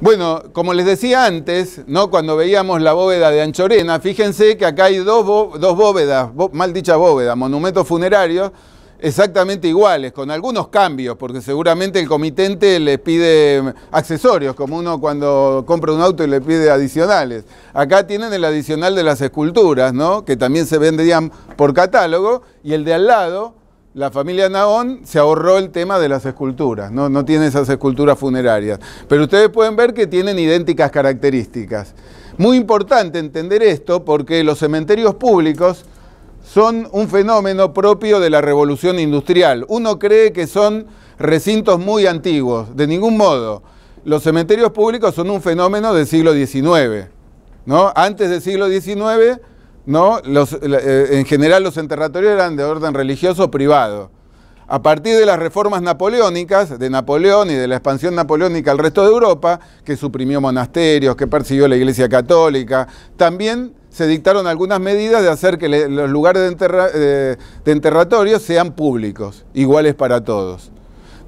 Bueno, como les decía antes, ¿no? cuando veíamos la bóveda de Anchorena, fíjense que acá hay dos, bóvedas, mal dicha bóveda, monumentos funerarios, exactamente iguales, con algunos cambios, porque seguramente el comitente les pide accesorios, como uno cuando compra un auto y le pide adicionales. Acá tienen el adicional de las esculturas, ¿no? que también se vendían por catálogo, y el de al lado la familia Naón se ahorró el tema de las esculturas, ¿no? tiene esas esculturas funerarias. Pero ustedes pueden ver que tienen idénticas características. Muy importante entender esto porque los cementerios públicos son un fenómeno propio de la revolución industrial. Uno cree que son recintos muy antiguos, de ningún modo. Los cementerios públicos son un fenómeno del siglo XIX. ¿no? Antes del siglo XIX ¿no? Eh, eh, en general los enterratorios eran de orden religioso privado. A partir de las reformas napoleónicas, de Napoleón y de la expansión napoleónica al resto de Europa, que suprimió monasterios, que persiguió la Iglesia Católica, también se dictaron algunas medidas de hacer que los lugares de, eh, de enterratorios sean públicos, iguales para todos.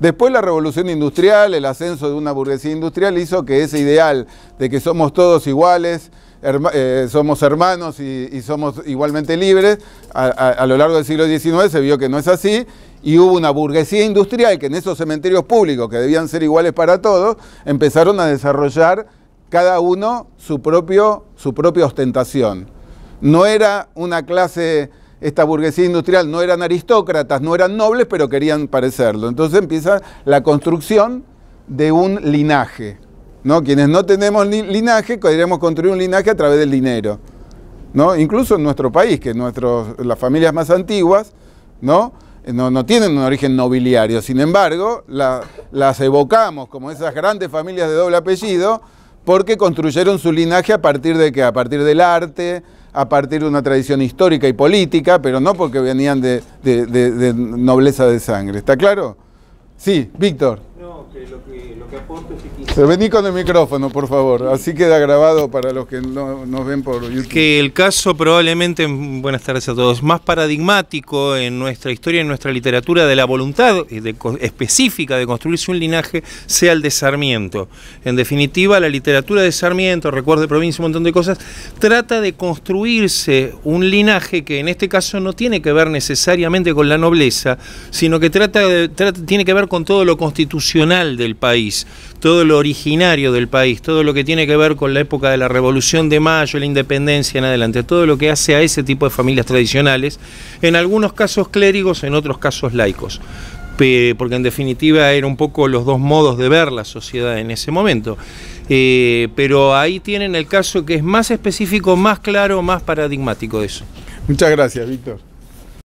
Después la revolución industrial, el ascenso de una burguesía industrial hizo que ese ideal de que somos todos iguales, eh, somos hermanos y, somos igualmente libres, a, a lo largo del siglo XIX se vio que no es así y hubo una burguesía industrial que en esos cementerios públicos, que debían ser iguales para todos, empezaron a desarrollar cada uno su, propio, su propia ostentación. No era una clase, esta burguesía industrial, no eran aristócratas, no eran nobles, pero querían parecerlo. Entonces empieza la construcción de un linaje. ¿no? Quienes no tenemos linaje, podríamos construir un linaje a través del dinero, ¿no? Incluso en nuestro país, que nuestros, las familias más antiguas, ¿no? Eh, no, tienen un origen nobiliario. Sin embargo, las evocamos como esas grandes familias de doble apellido porque construyeron su linaje a partir de qué? A partir del arte, a partir de una tradición histórica y política, pero no porque venían de, de nobleza de sangre. ¿Está claro? Sí, Víctor. No, que lo que se vení con el micrófono, por favor. Así queda grabado para los que no, nos ven por YouTube. Que el caso probablemente, buenas tardes a todos, más paradigmático en nuestra historia, en nuestra literatura, de la voluntad de, específica de construirse un linaje sea el de Sarmiento. En definitiva, la literatura de Sarmiento, recuerdo de provincia, un montón de cosas, trata de construirse un linaje que en este caso no tiene que ver necesariamente con la nobleza, sino que trata tiene que ver con todo lo constitucional del país todo lo originario del país, todo lo que tiene que ver con la época de la Revolución de Mayo, la independencia en adelante, todo lo que hace a ese tipo de familias tradicionales, en algunos casos clérigos, en otros casos laicos porque en definitiva eran un poco los dos modos de ver la sociedad en ese momento. Eh, pero ahí tienen el caso que es más específico, más claro, más paradigmático de eso. Muchas gracias, Víctor.